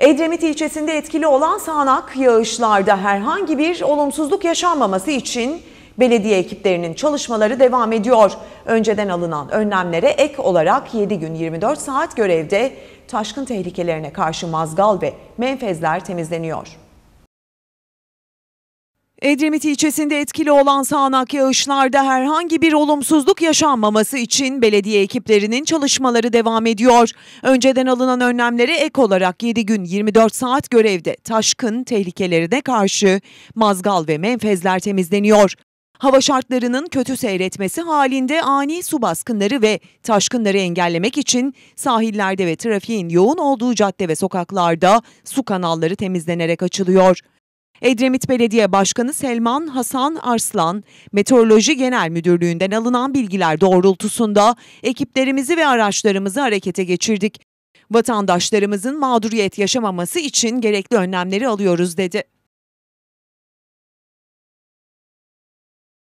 Edremit ilçesinde etkili olan sağanak yağışlarda herhangi bir olumsuzluk yaşanmaması için belediye ekiplerinin çalışmaları devam ediyor. Önceden alınan önlemlere ek olarak 7 gün 24 saat görevde taşkın tehlikelerine karşı mazgal ve menfezler temizleniyor. Edremit ilçesinde etkili olan sağanak yağışlarda herhangi bir olumsuzluk yaşanmaması için belediye ekiplerinin çalışmaları devam ediyor. Önceden alınan önlemlere ek olarak 7 gün 24 saat görevde taşkın tehlikelerine karşı mazgal ve menfezler temizleniyor. Hava şartlarının kötü seyretmesi halinde ani su baskınları ve taşkınları engellemek için sahillerde ve trafiğin yoğun olduğu cadde ve sokaklarda su kanalları temizlenerek açılıyor. Edremit Belediye Başkanı Selman Hasan Arslan, Meteoroloji Genel Müdürlüğü'nden alınan bilgiler doğrultusunda ekiplerimizi ve araçlarımızı harekete geçirdik. Vatandaşlarımızın mağduriyet yaşamaması için gerekli önlemleri alıyoruz dedi.